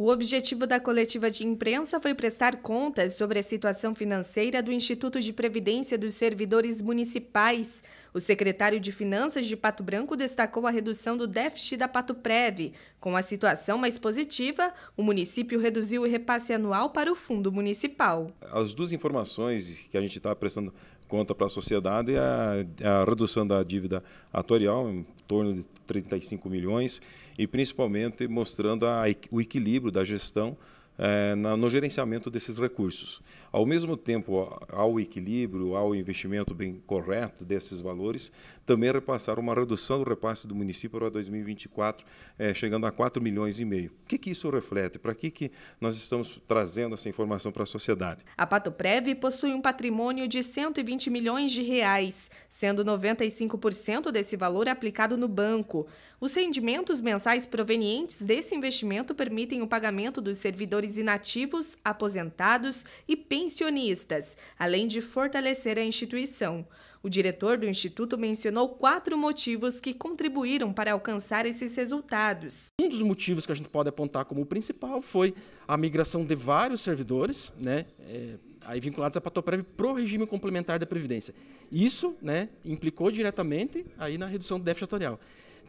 O objetivo da coletiva de imprensa foi prestar contas sobre a situação financeira do Instituto de Previdência dos Servidores Municipais. O secretário de Finanças de Pato Branco destacou a redução do déficit da Pato Prev. Com a situação mais positiva, o município reduziu o repasse anual para o fundo municipal. As duas informações que a gente está prestando conta para a sociedade é a, é a, redução da dívida atorial, em torno de 35 milhões, e principalmente mostrando a, o equilíbrio da gestão é, na, no gerenciamento desses recursos. Ao mesmo tempo, ao equilíbrio, ao investimento bem correto desses valores, também repassar uma redução do repasse do município para 2024, é, chegando a 4 milhões e meio. O que, que isso reflete? Para que, que nós estamos trazendo essa informação para a sociedade? A Pato Preve possui um patrimônio de 120 milhões de reais, sendo 95% desse valor aplicado no banco. Os rendimentos mensais provenientes desse investimento permitem o pagamento dos servidores servidores inativos, aposentados e pensionistas, além de fortalecer a instituição. O diretor do Instituto mencionou quatro motivos que contribuíram para alcançar esses resultados. Um dos motivos que a gente pode apontar como principal foi a migração de vários servidores, né, é, aí vinculados à Patoprev para o regime complementar da Previdência. Isso né, implicou diretamente aí na redução do déficit atorial.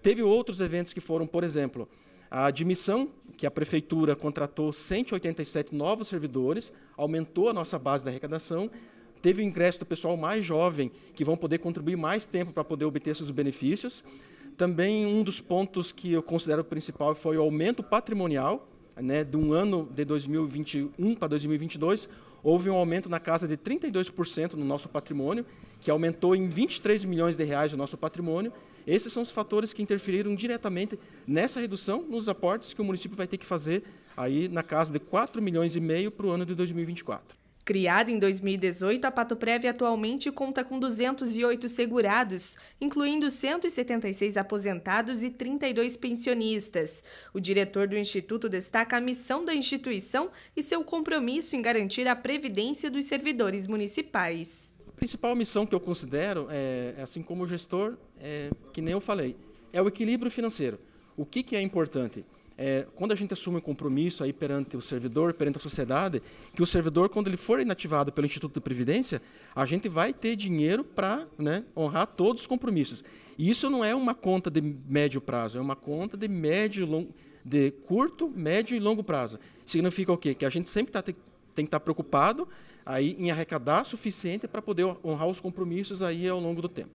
Teve outros eventos que foram, por exemplo, a admissão, que a prefeitura contratou 187 novos servidores, aumentou a nossa base da arrecadação, teve o ingresso do pessoal mais jovem, que vão poder contribuir mais tempo para poder obter seus benefícios. Também um dos pontos que eu considero principal foi o aumento patrimonial, né, de um ano de 2021 para 2022, houve um aumento na casa de 32% no nosso patrimônio, que aumentou em 23 milhões de reais o nosso patrimônio. Esses são os fatores que interferiram diretamente nessa redução nos aportes que o município vai ter que fazer aí na casa de 4 milhões e meio para o ano de 2024. Criada em 2018, a Pato Prev atualmente conta com 208 segurados, incluindo 176 aposentados e 32 pensionistas. O diretor do Instituto destaca a missão da instituição e seu compromisso em garantir a previdência dos servidores municipais. A principal missão que eu considero, é, assim como gestor, é, que nem eu falei, é o equilíbrio financeiro. O que, que é importante? é, quando a gente assume um compromisso aí perante o servidor, perante a sociedade, que o servidor, quando ele for inativado pelo Instituto de Previdência, a gente vai ter dinheiro para né, honrar todos os compromissos. E isso não é uma conta de médio prazo, é uma conta de médio longo de curto, médio e longo prazo. Significa o quê? Que a gente sempre tá, tem que estar tá preocupado aí em arrecadar suficiente para poder honrar os compromissos aí ao longo do tempo.